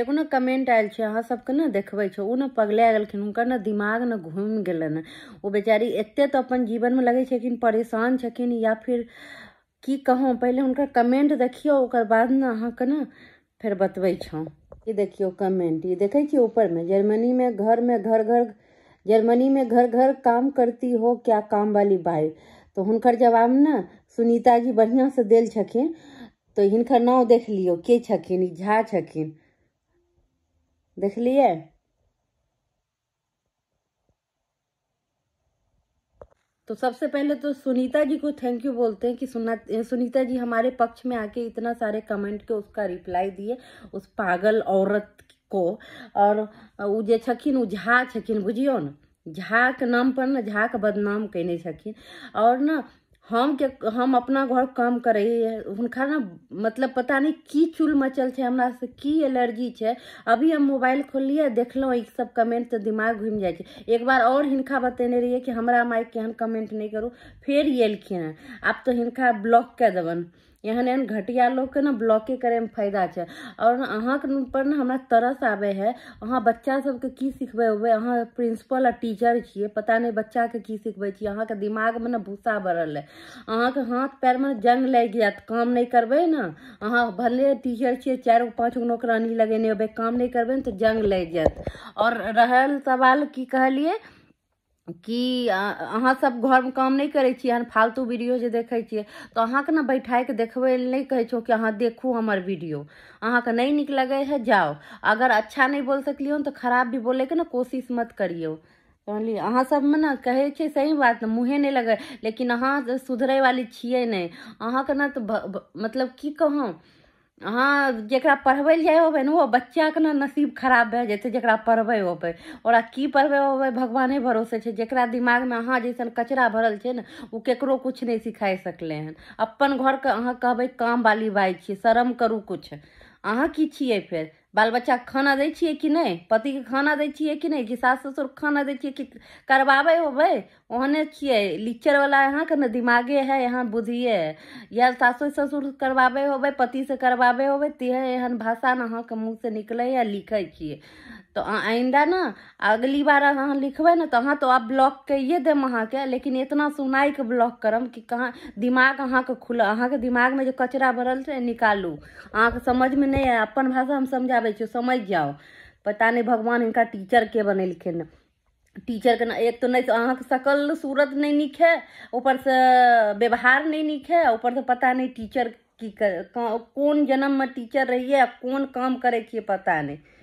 एगो ना comment oil छै अहाँ सबके ने देखबै छै ना ने पगला गेलखिन हुनकर ना दिमाग ना घूम गेलनि वो बेचारी एते तो अपन जीवन जीवनमे लगै छखिन परेशान छखिन या फिर की कहौँ पहले हुनकर कमेंट देखियो ओकर बाद ने अहाँके ने फेर बतबै छौँ ये देखियो कमेंट ये देखे छे ऊपर में जर्मनी में घर में घर घर जर्मनी में घर घर काम करती हो क्या काम वाली बाई तो हुनकर जवाब ना सुनीता जी बढ़िया से दिल छखिन तो हिनकर नाम देख लियो के छखिन झा छखिन लिए तो सबसे पहले तो सुनीता जी को थैंक यू बोलते हैं कि सुना सुनीता जी हमारे पक्ष में आके इतना सारे कमेंट के उसका रिप्लाई दिए उस पागल औरत को और वो जो छखिन वो झा छखिन बुझियो ने झाक नाम पर ना झाक बदनाम कयने छखिन और ना हम के हम अपना घर काम कर हर ना मतलब पता नहीं की चूल मचल छै हमरा से की एलर्जी है अभी हम मोबाइल देख लो एक सब कमेंट तो दिमाग घूम जाए एक बार और हिनका बतेने है कि हमरा माई केहन कमेंट नहीं करू फिर एलखिन आप आब तऽ तो हिनका ब्लॉक कर देवन एहन एहन घटिया लोग के ना ब्लॉके में फायदा है और अहाँ पर ना हमारा तरस आवे है अहाँ बच्चा सबके की सिखबे उबै अहाँ प्रिंसिपल और टीचर छे पता बच्चा के की अहाँ के दिमाग में ना भूसा भरल अहाँ के हाथ पैर में जंग लग जायत काम नहीं करब ना अहाँ भले टीचर छे चार गो पाँच गो नौकरानी लगेने काम नहीं करब तो जंग लग जायत और रहल सवाल की कहलिए कि अहाँ सब में काम नहीं करे हन फालतू वीडियो जो देखिए तो अहाँ के ना बैठा के लए नहीं कहे कि अहाँ देखू हमार वीडियो अहाँके नहीं निक लगै है जाओ अगर अच्छा नहीं बोल सकलियौ तो खराब भी के ना कोशिश मत करियो कहलियै अहाँ सबमे में ना छै सही बात मुँहे नहीं लगे लेकिन अहाँ सुधरे वाली छियै नहि अहाँके ने तो मतलब कि कहूँ अहाँ जरा पढ़बै जाए हो न वो बच्चा के ना नसीब खराब भै जेतै जरा पढ़वे होबै और की पढ़बै होबै भगवाने भरोसे जरा दिमाग में अहाँ जैसन कचरा भरल छै ना ओ ककरो किछु नहि सिखाए सकलै हन अपन घरके अहाँ काम वाली भाई छे शर्म करू कुछ अहाँ की छे फिर बाल बच्चा खाना दै छियै कि नहि के खाना दै छियै कि नहि कि सास ससुर खाना दै छियै कि करबाबै होबै ओहने छियै यहाँ के ने दिमागे है यहाँ बुझिए या सासु ससुर करबाबै होबै से करबाबै होबै एहन भाषा ने अहाँके मुँहसँ निकलै हइ लिखै छियै तो आइंदा ना अगली बार अहाँ लिखब ना तो अहाँ तो आप ब्लॉक कैए दे अहाँके लेकिन इतना के ब्लॉक करम कि कहाँ दिमाग अहाँ के दिमाग में जो कचरा भरल छै निकालू समझ में नहीं आयल अपन भाषा हम समझाबै समझ जाओ पता नहीं भगवान टीचर के बनेलखिन के ना एक तो अहाँ के सकल सूरत नहीं निक है ऊपर से व्यवहार नहीं निक है ऊपर से पता नहीं टीचर की कर कौन में टीचर रहिए कौन काम करे पता नहीं